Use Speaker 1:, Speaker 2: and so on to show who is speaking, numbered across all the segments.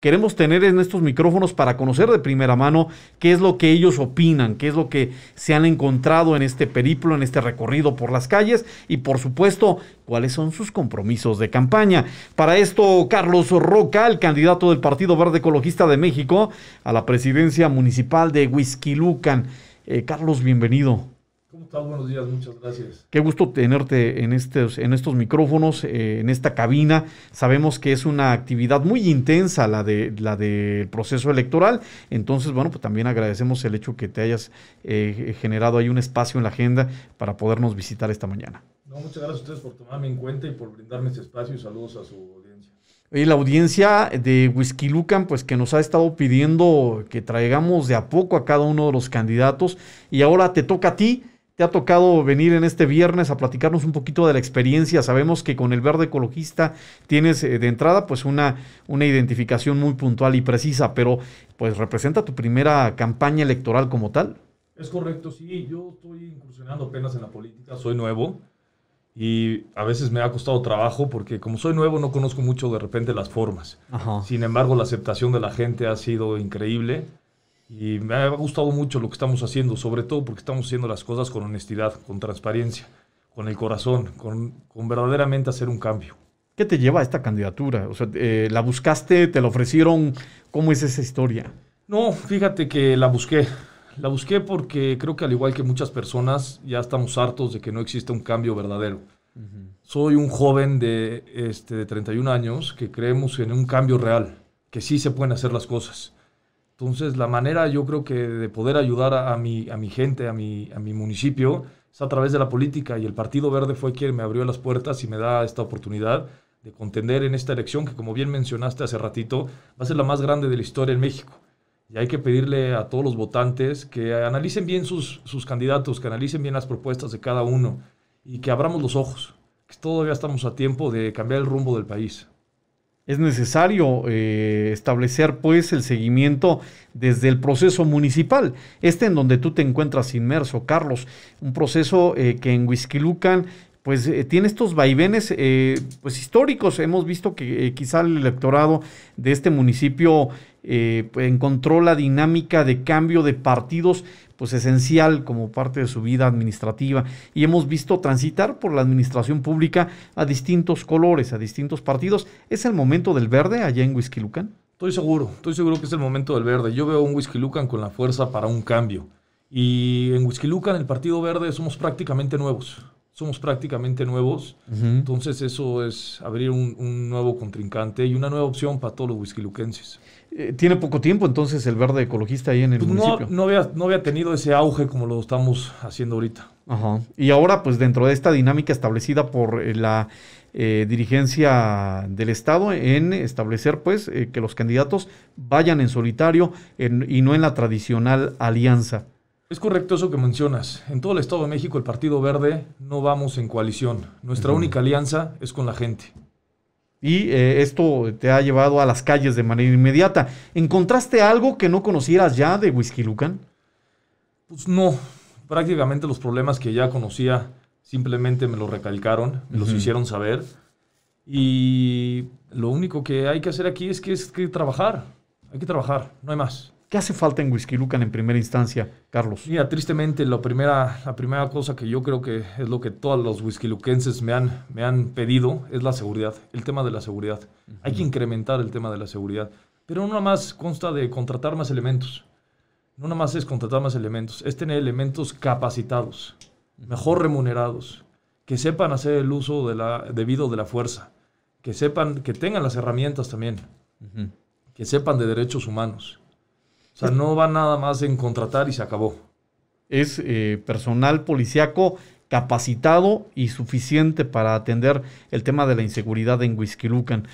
Speaker 1: queremos tener en estos micrófonos para conocer de primera mano qué es lo que ellos opinan, qué es lo que se han encontrado en este periplo, en este recorrido por las calles y por supuesto cuáles son sus compromisos de campaña. Para esto, Carlos Roca, el candidato del Partido Verde Ecologista de México a la presidencia municipal de Huizquilucan. Eh, Carlos, bienvenido.
Speaker 2: Buenos días, muchas gracias.
Speaker 1: Qué gusto tenerte en estos, en estos micrófonos, eh, en esta cabina. Sabemos que es una actividad muy intensa la de la del proceso electoral. Entonces, bueno, pues también agradecemos el hecho que te hayas eh, generado ahí un espacio en la agenda para podernos visitar esta mañana.
Speaker 2: muchas gracias a ustedes por tomarme en cuenta y por brindarme este espacio y saludos a su audiencia.
Speaker 1: Y la audiencia de Whisky Lucan, pues que nos ha estado pidiendo que traigamos de a poco a cada uno de los candidatos. Y ahora te toca a ti te ha tocado venir en este viernes a platicarnos un poquito de la experiencia. Sabemos que con el verde ecologista tienes eh, de entrada pues una, una identificación muy puntual y precisa, pero pues representa tu primera campaña electoral como tal. Es
Speaker 2: correcto, sí, yo estoy incursionando apenas en la política, soy nuevo y a veces me ha costado trabajo porque como soy nuevo no conozco mucho de repente las formas. Sin embargo, la aceptación de la gente ha sido increíble y me ha gustado mucho lo que estamos haciendo, sobre todo porque estamos haciendo las cosas con honestidad, con transparencia, con el corazón, con,
Speaker 1: verdaderamente hacer un cambio. ¿Qué te lleva a esta candidatura? O sea, eh, ¿la buscaste? ¿Te la ofrecieron? ¿Cómo es esa historia?
Speaker 2: No, fíjate que la busqué. La busqué porque creo que al igual que muchas personas, ya estamos hartos de que no exista un cambio verdadero. Soy un joven de, este, de 31 años que creemos en un cambio real, que sí se pueden hacer las cosas. Entonces, la manera yo creo que de poder ayudar a, mi, gente, a mi, municipio, es a través de la política y el Partido Verde fue quien me abrió las puertas y me da esta oportunidad de contender en esta elección que, como bien mencionaste hace ratito, va a ser la más grande de la historia en México. Y hay que pedirle a todos los votantes que analicen bien sus, sus candidatos, que analicen bien las propuestas de cada uno y que abramos los ojos, que todavía estamos a tiempo de cambiar el rumbo del país
Speaker 1: es necesario eh, establecer pues el seguimiento desde el proceso municipal, este en donde tú te encuentras inmerso, Carlos, un proceso eh, que en Huizquilucan pues eh, tiene estos vaivenes eh, pues históricos. Hemos visto que eh, quizá el electorado de este municipio pues, encontró la dinámica de cambio de partidos pues esencial como parte de su vida administrativa y hemos visto transitar por la administración pública a distintos colores, a distintos partidos. ¿Es el momento del verde allá en Huizquilucan? Estoy
Speaker 2: seguro, estoy seguro que es el momento del verde. Yo veo un Huizquilucan con la fuerza para un cambio. Y en Huizquilucan, el Partido Verde, somos prácticamente nuevos somos prácticamente nuevos. Entonces eso es abrir un, nuevo contrincante y una nueva opción para todos los
Speaker 1: eh, tiene poco tiempo entonces el verde ecologista ahí en el pues municipio. No, había, no había tenido ese auge como lo estamos haciendo ahorita. Ajá. Y ahora pues dentro de esta dinámica establecida por eh, la eh, dirigencia del Estado en establecer pues que los candidatos vayan en solitario y no en la tradicional alianza.
Speaker 2: Es correcto eso que mencionas. En todo el Estado de México el Partido Verde no vamos en coalición. Nuestra única alianza es con la gente.
Speaker 1: Y eh, esto te ha llevado a las calles de manera inmediata. ¿Encontraste algo que no conocieras ya de Whisky Lucan? Pues no.
Speaker 2: Prácticamente los problemas que ya conocía simplemente me los recalcaron, me los hicieron saber. Y lo único que hay que hacer aquí es que es que trabajar.
Speaker 1: Hay que trabajar, no hay más. ¿Qué hace falta en Whisky Lucan en primera instancia,
Speaker 2: Carlos? Mira, tristemente, la primera, la primera cosa que yo creo que es lo que todos los whiskyluquenses me han, me han pedido es la seguridad, el tema de la seguridad. Hay que incrementar el tema de la seguridad. Pero no nada más consta de contratar más elementos. No nada más es contratar más elementos, es tener elementos capacitados, mejor remunerados, que sepan hacer el uso de la, debido de la fuerza, que sepan, que tengan las herramientas también, que
Speaker 1: sepan de derechos humanos o sea, no va nada más en contratar y se acabó. Es eh, personal policiaco capacitado y suficiente para atender el tema de la inseguridad en Huizquilucan.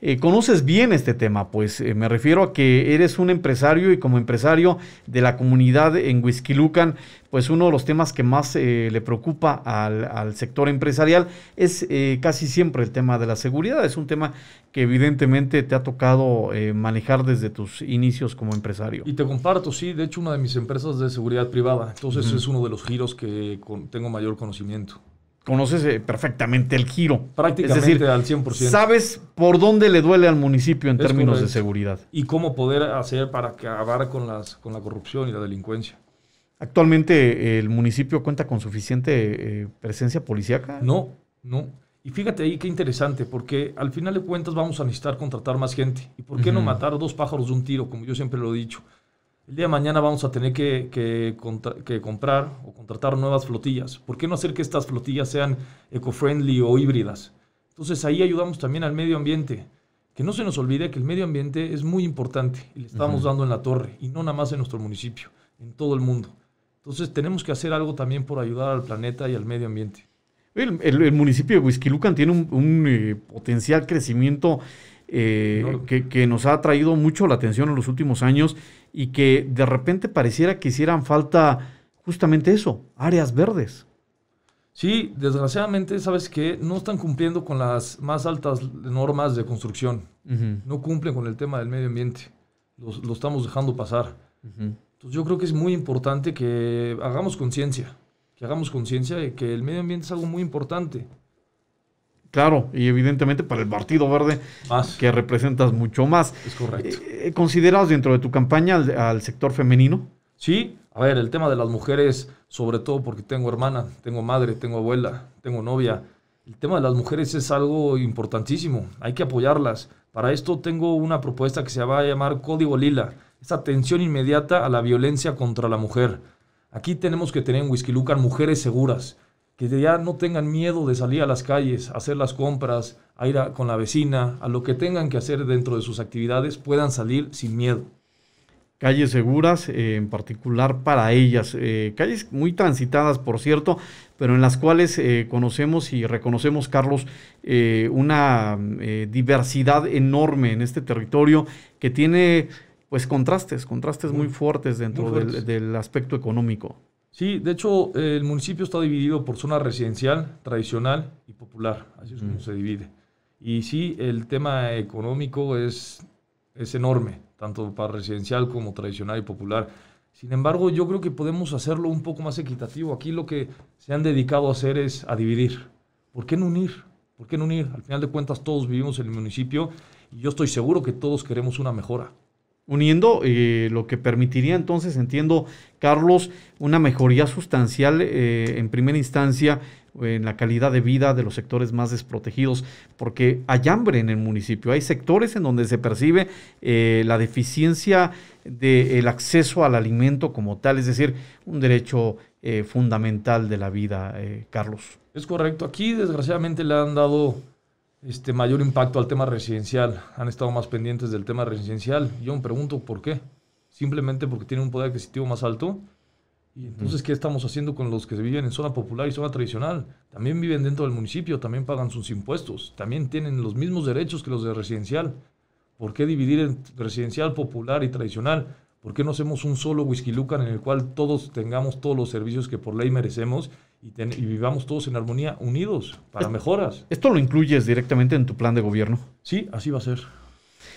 Speaker 1: Eh, conoces bien este tema, pues eh, me refiero a que eres un empresario y como empresario de la comunidad en Huizquilucan, pues uno de los temas que más eh, le preocupa al, sector empresarial es eh, casi siempre el tema de la seguridad. Es un tema que evidentemente te ha tocado eh, manejar desde tus inicios como empresario. Y te
Speaker 2: comparto, sí, de hecho una de mis empresas de seguridad privada, entonces es uno de los giros que tengo mayor conocimiento. Conoces
Speaker 1: perfectamente
Speaker 2: el giro. Prácticamente es decir, al 100%. Sabes
Speaker 1: por dónde le duele al municipio en términos de seguridad.
Speaker 2: Y cómo poder hacer para acabar con la corrupción y la delincuencia.
Speaker 1: Actualmente eh, el municipio cuenta con suficiente eh, presencia policíaca. No,
Speaker 2: no. Y fíjate ahí qué interesante, porque al final de cuentas vamos a necesitar contratar más gente. ¿Y por qué no matar dos pájaros de un tiro, como yo siempre lo he dicho? El día de mañana vamos a tener que, comprar o contratar nuevas flotillas. ¿Por qué no hacer que estas flotillas sean eco-friendly o híbridas? Entonces ahí ayudamos también al medio ambiente. Que no se nos olvide que el medio ambiente es muy importante y le estamos dando en la torre, y no nada más en nuestro municipio, en todo el mundo. Entonces tenemos que hacer algo también por ayudar al planeta y al medio ambiente.
Speaker 1: El, municipio de Huizquilucan tiene un, eh, potencial crecimiento eh, que, nos ha traído mucho la atención en los últimos años y que de repente pareciera que hicieran falta justamente eso, áreas verdes.
Speaker 2: Sí, desgraciadamente, ¿sabes que No están cumpliendo con las más altas normas de construcción. No cumplen con el tema del medio ambiente. Lo estamos dejando pasar. Pues yo creo que es muy importante que hagamos conciencia, que hagamos conciencia de que el medio ambiente es algo muy importante.
Speaker 1: Claro, y evidentemente para el Partido Verde, que representas mucho más. Es correcto. Eh, eh, ¿Consideras dentro de tu campaña al, sector femenino? Sí, a ver, el tema de las mujeres,
Speaker 2: sobre todo porque tengo hermana, tengo madre, tengo abuela, tengo novia. El tema de las mujeres es algo importantísimo, hay que apoyarlas. Para esto tengo una propuesta que se va a llamar Código Lila, es atención inmediata a la violencia contra la mujer. Aquí tenemos que tener en Whisky Lucan mujeres seguras, que ya no tengan miedo de salir a las calles, hacer las compras, a ir con la vecina, a lo que tengan que hacer dentro de sus actividades, puedan salir
Speaker 1: sin miedo. Calles seguras, eh, en particular para ellas. Eh, calles muy transitadas, por cierto pero en las cuales eh, conocemos y reconocemos, Carlos, eh, una eh, diversidad enorme en este territorio que tiene pues contrastes, contrastes muy, fuertes dentro Del, aspecto económico.
Speaker 2: Sí, de hecho el municipio está dividido por zona residencial, tradicional y popular, así es como se divide. Y sí, el tema económico es, es enorme, tanto para residencial como tradicional y popular sin embargo, yo creo que podemos hacerlo un poco más equitativo. Aquí lo que se han dedicado a hacer es a dividir. ¿Por qué no unir?
Speaker 1: ¿Por qué no unir? Al final de cuentas, todos vivimos en el municipio y yo estoy seguro que todos queremos una mejora. Uniendo eh, lo que permitiría entonces, entiendo, Carlos, una mejoría sustancial eh, en primera instancia en la calidad de vida de los sectores más desprotegidos, porque hay hambre en el municipio, hay sectores en donde se percibe eh, la deficiencia del acceso al alimento como tal, es decir, un derecho eh, fundamental de la vida, eh, Carlos.
Speaker 2: Es correcto, aquí desgraciadamente le han dado este mayor impacto al tema residencial, han estado más pendientes del tema residencial, yo me pregunto por qué, simplemente porque tiene un poder adquisitivo más alto y entonces, ¿qué estamos haciendo con los que viven en zona popular y zona tradicional? También viven dentro del municipio, también pagan sus impuestos, también tienen los mismos derechos que los de residencial. ¿Por qué dividir en residencial, popular y tradicional? ¿Por qué no hacemos un solo whisky lucan en el cual todos tengamos todos los servicios que por ley merecemos y, y, vivamos todos en armonía, unidos, para mejoras.
Speaker 1: ¿Esto lo incluyes directamente en tu plan de gobierno? Sí, así va a ser.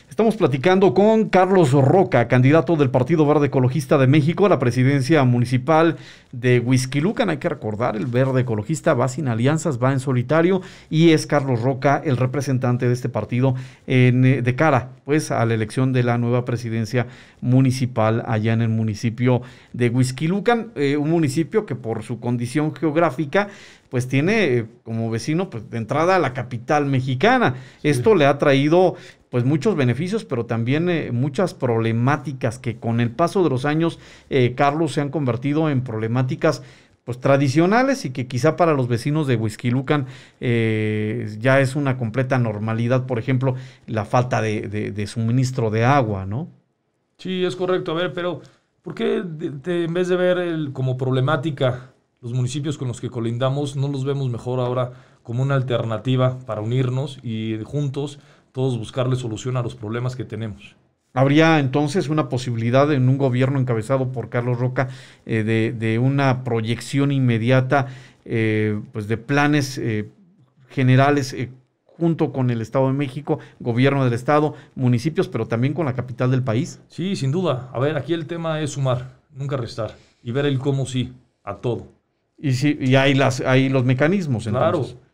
Speaker 1: Estamos platicando con Carlos Roca, candidato del Partido Verde Ecologista de México a la presidencia municipal de Huizquilucan. Hay que recordar, el Verde Ecologista va sin alianzas, va en solitario y es Carlos Roca el representante de este partido eh, de cara pues, a la elección de la nueva presidencia municipal allá en el municipio de Huizquilucan, eh, un municipio que por su condición geográfica pues tiene eh, como vecino pues, de entrada a la capital mexicana. Esto le ha traído pues muchos beneficios, pero también eh, muchas problemáticas que con el paso de los años, eh, Carlos, se han convertido en problemáticas pues tradicionales y que quizá para los vecinos de Huizquilucan eh, ya es una completa normalidad, por ejemplo, la falta de, suministro de agua, ¿no?
Speaker 2: Sí, es correcto. A ver, pero ¿por qué en vez de ver el, como problemática los municipios con los que colindamos no los vemos mejor ahora como una alternativa para unirnos y juntos todos buscarle solución a los problemas que tenemos.
Speaker 1: ¿Habría entonces una posibilidad en un gobierno encabezado por Carlos Roca eh, de, una proyección inmediata eh, pues de planes eh, generales junto con el Estado de México, gobierno del Estado, municipios, pero también con la capital del país?
Speaker 2: Sí, sin duda. A ver, aquí el tema es sumar, nunca restar, y ver el cómo sí
Speaker 1: a todo. Y, sí, y hay, las, hay los mecanismos. Entonces. Claro.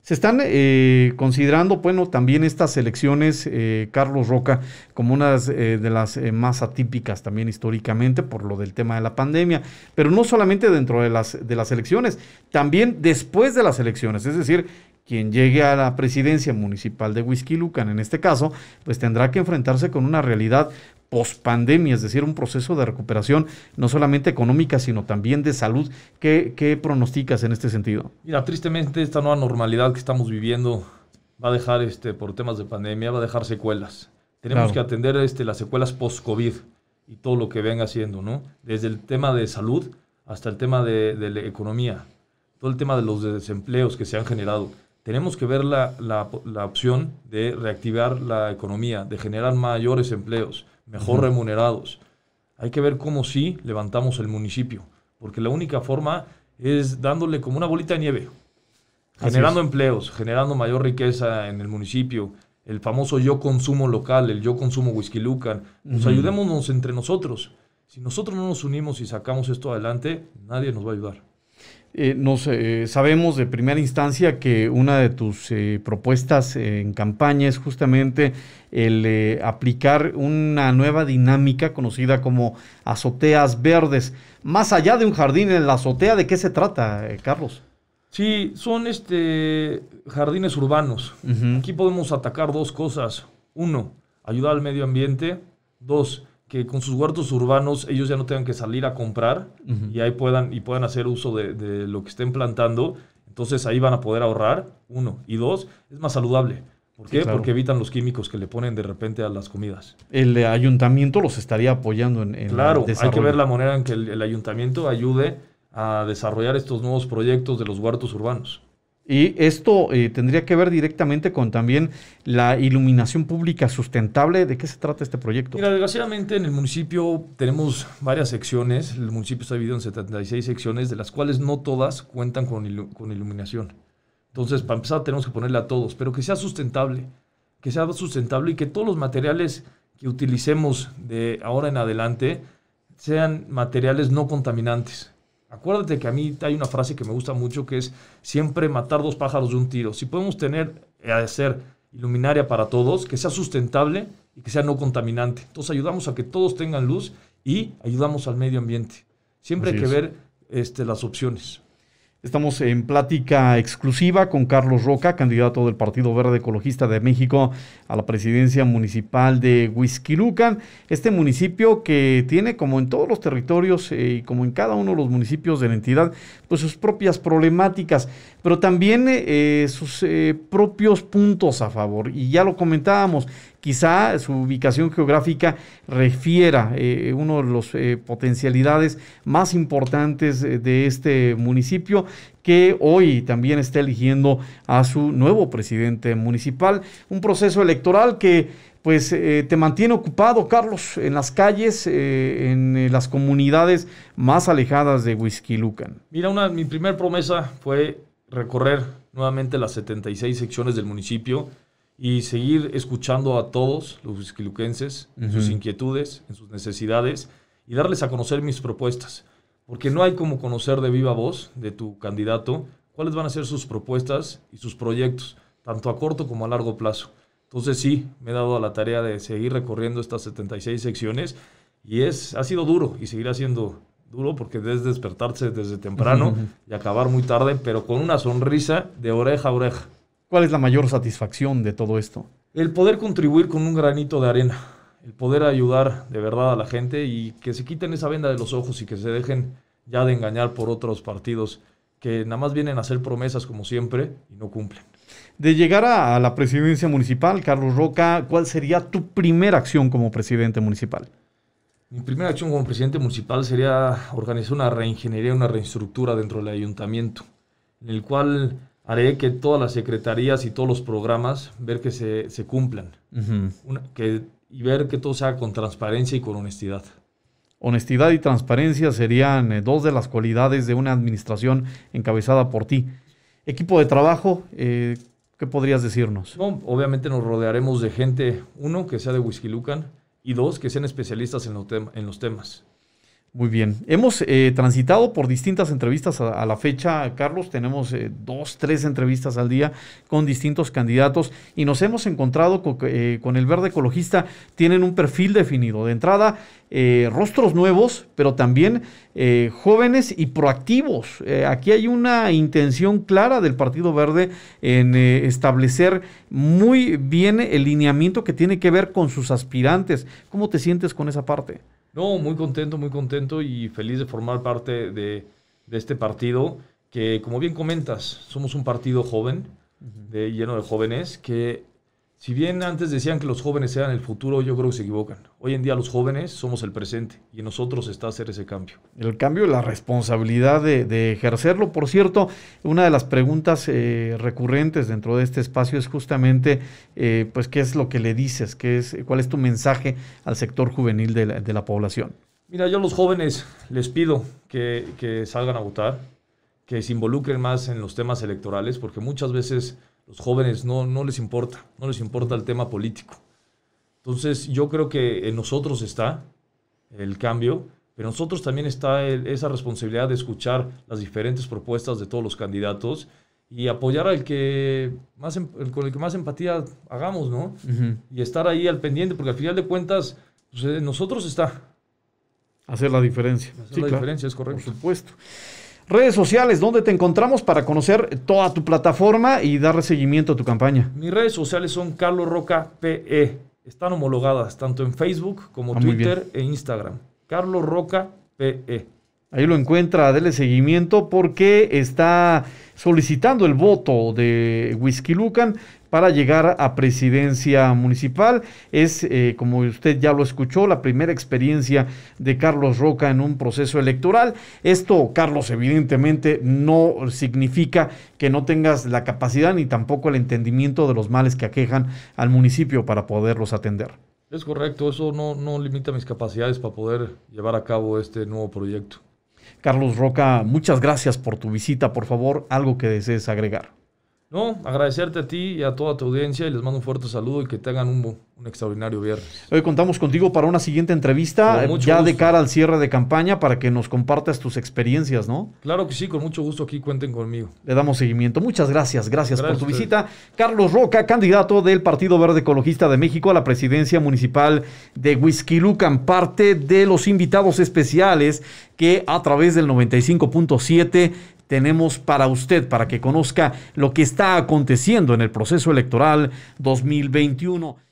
Speaker 1: Se están eh, considerando, bueno, también estas elecciones, eh, Carlos Roca, como unas eh, de las más atípicas también históricamente por lo del tema de la pandemia, pero no solamente dentro de las, de las elecciones, también después de las elecciones, es decir, quien llegue a la presidencia municipal de Whisky Lucan, en este caso, pues tendrá que enfrentarse con una realidad post pandemia, es decir, un proceso de recuperación no solamente económica, sino también de salud. ¿Qué, pronosticas en este sentido?
Speaker 2: Mira, tristemente esta nueva normalidad que estamos viviendo va a dejar, este, por temas de pandemia, va a dejar secuelas. Tenemos que atender este, las secuelas post-COVID y todo lo que venga haciendo, ¿no? Desde el tema de salud hasta el tema de, de la economía, todo el tema de los desempleos que se han generado tenemos que ver la, opción de reactivar la economía, de generar mayores empleos, mejor remunerados. Hay que ver cómo sí levantamos el municipio, porque la única forma es dándole como una bolita de nieve, generando empleos, generando mayor riqueza en el municipio, el famoso yo consumo local, el yo consumo whisky lucan. Nos ayudémonos entre nosotros. Si nosotros no nos unimos y sacamos esto adelante, nadie nos va a ayudar.
Speaker 1: Eh, nos, eh, sabemos de primera instancia que una de tus eh, propuestas en campaña es justamente el aplicar una nueva dinámica conocida como azoteas verdes. Más allá de un jardín en la azotea, ¿de qué se trata, Carlos?
Speaker 2: Sí, son este, jardines urbanos. Aquí podemos atacar dos cosas. Uno, ayudar al medio ambiente. Dos, que con sus huertos urbanos ellos ya no tengan que salir a comprar y ahí puedan, y puedan hacer uso de, lo que estén plantando. Entonces ahí van a poder ahorrar, uno. Y dos, es más saludable. ¿Por qué? Porque evitan los químicos que le ponen de repente a las comidas.
Speaker 1: El ayuntamiento los estaría apoyando en, en Claro, hay que ver la
Speaker 2: manera en que el ayuntamiento ayude
Speaker 1: a desarrollar estos nuevos proyectos de los huertos urbanos. Y esto eh, tendría que ver directamente con también la iluminación pública sustentable. ¿De qué se trata este proyecto? Mira,
Speaker 2: desgraciadamente en el municipio tenemos varias secciones. El municipio está dividido en 76 secciones, de las cuales no todas cuentan con, con iluminación. Entonces, para empezar, tenemos que ponerla a todos, pero que sea sustentable. Que sea sustentable y que todos los materiales que utilicemos de ahora en adelante sean materiales no contaminantes. Acuérdate que a mí hay una frase que me gusta mucho que es siempre matar dos pájaros de un tiro. Si podemos tener, eh, hacer iluminaria para todos, que sea sustentable y que sea no contaminante. Entonces ayudamos a que todos tengan luz y ayudamos al medio ambiente. Siempre hay que ver este,
Speaker 1: las opciones. Estamos en plática exclusiva con Carlos Roca, candidato del Partido Verde Ecologista de México a la presidencia municipal de Huizquilucan, este municipio que tiene, como en todos los territorios eh, y como en cada uno de los municipios de la entidad, pues sus propias problemáticas, pero también eh, sus eh, propios puntos a favor. Y ya lo comentábamos, Quizá su ubicación geográfica refiera eh, uno de los eh, potencialidades más importantes eh, de este municipio que hoy también está eligiendo a su nuevo presidente municipal. Un proceso electoral que pues te mantiene ocupado, Carlos, en las calles, en las comunidades más alejadas de Huizquilucan.
Speaker 2: Mira, una, mi primer promesa fue recorrer nuevamente las 76 secciones del municipio y seguir escuchando a todos los isquiluquenses, sus inquietudes, en sus necesidades y darles a conocer mis propuestas. Porque no hay como conocer de viva voz de tu candidato cuáles van a ser sus propuestas y sus proyectos, tanto a corto como a largo plazo. Entonces sí, me he dado a la tarea de seguir recorriendo estas 76 secciones y es, ha sido duro y seguirá siendo duro porque es despertarse desde temprano y acabar muy tarde, pero con una sonrisa de oreja a oreja.
Speaker 1: ¿Cuál es la mayor satisfacción de todo esto?
Speaker 2: El poder contribuir con un granito de arena, el poder ayudar de verdad a la gente y que se quiten esa venda de los ojos y que se dejen ya de engañar por otros partidos que nada más vienen a hacer promesas como siempre y no cumplen.
Speaker 1: De llegar a la presidencia municipal, Carlos Roca, ¿cuál sería tu primera acción como presidente municipal?
Speaker 2: Mi primera acción como presidente municipal sería organizar una reingeniería, una reestructura dentro del ayuntamiento, en el cual haré que todas las secretarías y todos los programas, ver que se, se cumplan. y ver que todo sea con
Speaker 1: transparencia y con honestidad. Honestidad y transparencia serían eh, dos de las cualidades de una administración encabezada por ti. Equipo de trabajo, eh, ¿qué podrías decirnos? obviamente nos rodearemos de gente, uno, que sea de Lucan y dos, que
Speaker 2: sean especialistas en los temas.
Speaker 1: Muy bien. Hemos eh, transitado por distintas entrevistas a, la fecha, Carlos. Tenemos eh, dos, tres entrevistas al día con distintos candidatos y nos hemos encontrado con, eh, con el verde ecologista. Tienen un perfil definido. De entrada, rostros nuevos, pero también jóvenes y proactivos. aquí hay una intención clara del Partido Verde en establecer muy bien el lineamiento que tiene que ver con sus aspirantes. ¿Cómo te sientes con esa parte?
Speaker 2: No, muy contento, muy contento y feliz de formar parte de, este partido que, como bien comentas, somos un partido joven, lleno de jóvenes que si bien antes decían que los jóvenes eran el futuro, yo creo que se equivocan. Hoy en día los jóvenes somos el presente y en nosotros está hacer ese cambio.
Speaker 1: El cambio, la responsabilidad de, ejercerlo. Por cierto, una de las preguntas eh, recurrentes dentro de este espacio es justamente, eh, pues, ¿qué es lo que le dices? ¿Qué es, ¿Cuál es tu mensaje al sector juvenil de la, población?
Speaker 2: Mira, yo a los jóvenes les pido que salgan a votar, que se involucren más en los temas electorales, porque muchas veces los jóvenes no, no les importa, no les importa el tema político. Entonces yo creo que en nosotros está el cambio, pero en nosotros también está esa responsabilidad de escuchar las diferentes propuestas de todos los candidatos y apoyar al que más, em, con el que más empatía hagamos, ¿no? Y estar ahí al pendiente, porque al final de cuentas, pues, nosotros está.
Speaker 1: Hacer la diferencia. Hacer la
Speaker 2: diferencia, es correcto. Por supuesto
Speaker 1: redes sociales, ¿dónde te encontramos para conocer toda tu plataforma y darle seguimiento a tu campaña?
Speaker 2: Mis redes sociales son Carlos Roca PE. Están homologadas tanto en Facebook como ah, Twitter e Instagram. Carlos Roca PE.
Speaker 1: Ahí lo encuentra, dele seguimiento porque está solicitando el voto de Whisky Lucan para llegar a presidencia municipal. Es, eh, como usted ya lo escuchó, la primera experiencia de Carlos Roca en un proceso electoral. Esto, Carlos, evidentemente no significa que no tengas la capacidad ni tampoco el entendimiento de los males que aquejan al municipio para poderlos atender.
Speaker 2: Es correcto, eso no, no limita mis capacidades para poder llevar a cabo este nuevo proyecto.
Speaker 1: Carlos Roca, muchas gracias por tu visita. Por favor, algo que desees agregar.
Speaker 2: No, agradecerte a ti y a toda tu audiencia y les mando un fuerte saludo y que tengan un, un extraordinario viernes.
Speaker 1: Hoy contamos contigo para una siguiente entrevista, ya de cara al cierre de campaña, para que nos compartas tus experiencias, ¿no?
Speaker 2: Claro que sí, con mucho gusto aquí cuenten conmigo.
Speaker 1: Le damos seguimiento. Muchas gracias, gracias, gracias por tu visita. Carlos Roca, candidato del Partido Verde Ecologista de México a la presidencia municipal de Huizquilucan, parte de los invitados especiales que a través del 95.7 tenemos para usted, para que conozca lo que está aconteciendo en el proceso electoral 2021.